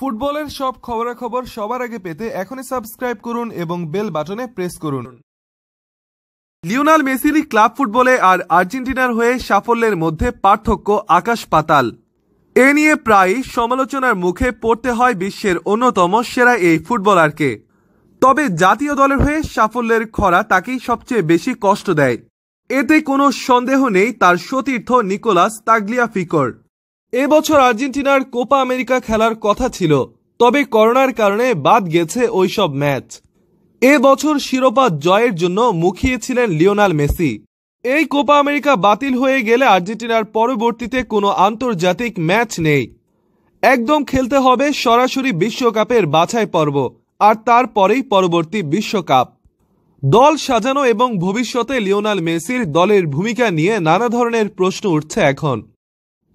ফুটবলের সব খবরাখবর সবার আগে পেতে এখনই সাবস্ক্রাইব করুন এবং বেল বাটনে প্রেস করুন লিওনাল মেসিরই ক্লাব ফুটবলে আর আর্জেন্টিনার হয়ে সাফল্যের মধ্যে পার্থক্য আকাশ পাতাল এ নিয়ে প্রায় সমালোচনার মুখে পড়তে হয় বিশ্বের অন্যতম সেরা এই ফুটবলারকে তবে জাতীয় দলের হয়ে সাফল্যের খরা তাকেই সবচেয়ে বেশি কষ্ট দেয় এতে কোনো সন্দেহ নেই তার সতীর্থ নিকোলাস তাগলিয়া ফিকর এবছর আর্জেন্টিনার কোপা আমেরিকা খেলার কথা ছিল তবে করোনার কারণে বাদ গেছে ওইসব ম্যাচ এ বছর শিরোপা জয়ের জন্য মুখিয়েছিলেন লিওনাল মেসি এই কোপা আমেরিকা বাতিল হয়ে গেলে আর্জেন্টিনার পরবর্তীতে কোনো আন্তর্জাতিক ম্যাচ নেই একদম খেলতে হবে সরাসরি বিশ্বকাপের বাছাই পর্ব আর তারপরেই পরবর্তী বিশ্বকাপ দল সাজানো এবং ভবিষ্যতে লিওনাল মেসির দলের ভূমিকা নিয়ে নানা ধরনের প্রশ্ন উঠছে এখন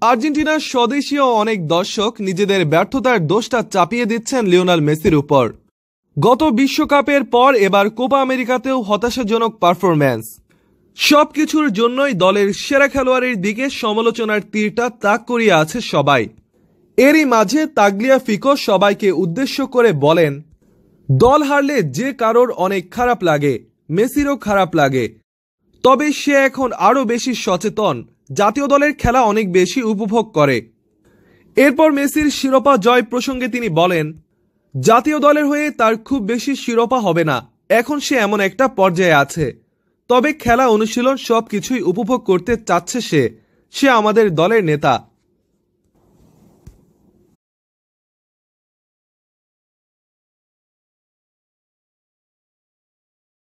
আর্জেন্টিনার স্বদেশীয় অনেক দর্শক নিজেদের ব্যর্থতার দোষটা চাপিয়ে দিচ্ছেন লিওনাল মেসির উপর গত বিশ্বকাপের পর এবার কোপা আমেরিকাতেও হতাশাজনক পারফরম্যান্স সব কিছুর জন্যই দলের সেরা খেলোয়াড়ের দিকে সমালোচনার তীরটা তাক করিয়ে আছে সবাই এরই মাঝে তাগলিয়া ফিকো সবাইকে উদ্দেশ্য করে বলেন দল হারলে যে কারোর অনেক খারাপ লাগে মেসিরও খারাপ লাগে তবে সে এখন আরও বেশি সচেতন জাতীয় দলের খেলা অনেক বেশি উপভোগ করে এরপর মেসির শিরোপা জয় প্রসঙ্গে তিনি বলেন জাতীয় দলের হয়ে তার খুব বেশি শিরোপা হবে না এখন সে এমন একটা পর্যায়ে আছে তবে খেলা অনুশীলন সব কিছুই উপভোগ করতে চাচ্ছে সে সে আমাদের দলের নেতা